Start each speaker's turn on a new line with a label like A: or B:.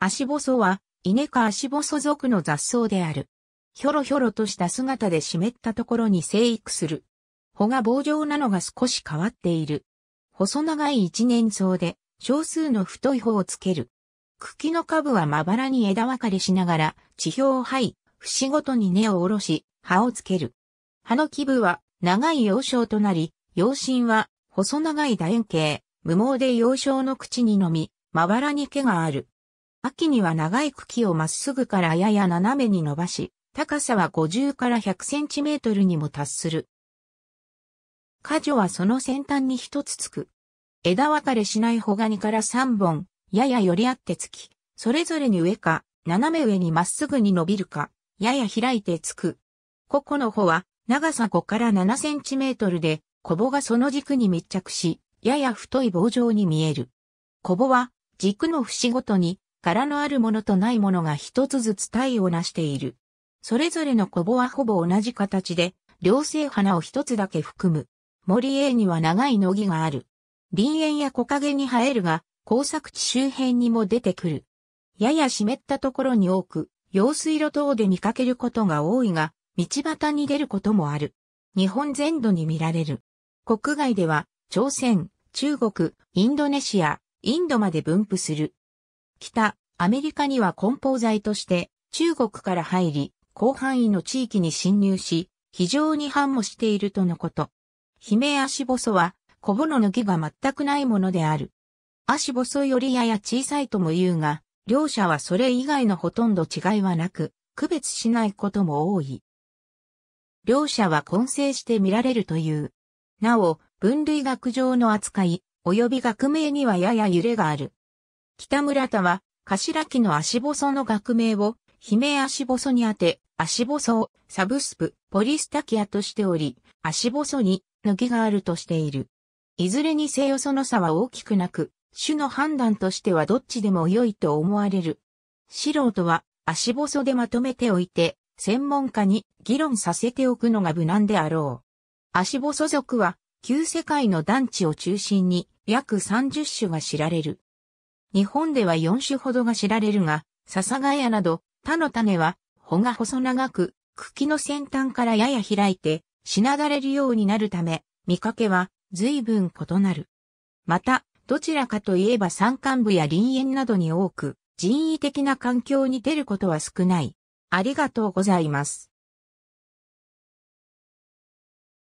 A: 足細は、稲か足細属の雑草である。ひょろひょろとした姿で湿ったところに生育する。穂が棒状なのが少し変わっている。細長い一年草で、少数の太い穂をつける。茎の下部はまばらに枝分かれしながら、地表を這い、節ごとに根を下ろし、葉をつける。葉の基部は長い葉少となり、葉心は細長い楕円形、無毛で葉少の口にのみ、まばらに毛がある。秋には長い茎をまっすぐからやや斜めに伸ばし、高さは50から100センチメートルにも達する。果樹はその先端に一つつく。枝分かれしない穂がにから3本、やや寄り合ってつき、それぞれに上か、斜め上にまっすぐに伸びるか、やや開いてつく。ここの穂は、長さ5から7センチメートルで、コボがその軸に密着し、やや太い棒状に見える。コボは、軸の節ごとに、殻のあるものとないものが一つずつ体をなしている。それぞれのコボはほぼ同じ形で、両生花を一つだけ含む。森永には長い乃木がある。林園や木陰に生えるが、工作地周辺にも出てくる。やや湿ったところに多く、用水路等で見かけることが多いが、道端に出ることもある。日本全土に見られる。国外では、朝鮮、中国、インドネシア、インドまで分布する。北、アメリカには梱包材として中国から入り、広範囲の地域に侵入し、非常に繁茂しているとのこと。姫足細は、小ぼの木が全くないものである。足細よりやや小さいとも言うが、両者はそれ以外のほとんど違いはなく、区別しないことも多い。両者は混成して見られるという。なお、分類学上の扱い、及び学名にはやや揺れがある。北村田は、頭木の足細の学名を、悲鳴足細にあて、足細をサブスプ、ポリスタキアとしており、足細に抜きがあるとしている。いずれにせよその差は大きくなく、種の判断としてはどっちでも良いと思われる。素人は足細でまとめておいて、専門家に議論させておくのが無難であろう。足細族は、旧世界の団地を中心に約30種が知られる。日本では4種ほどが知られるが、笹ヶ谷など、他の種は、穂が細長く、茎の先端からやや開いて、しなだれるようになるため、見かけは随分異なる。また、どちらかといえば山間部や林園などに多く、人為的な環境に出ることは少ない。ありがとうございます。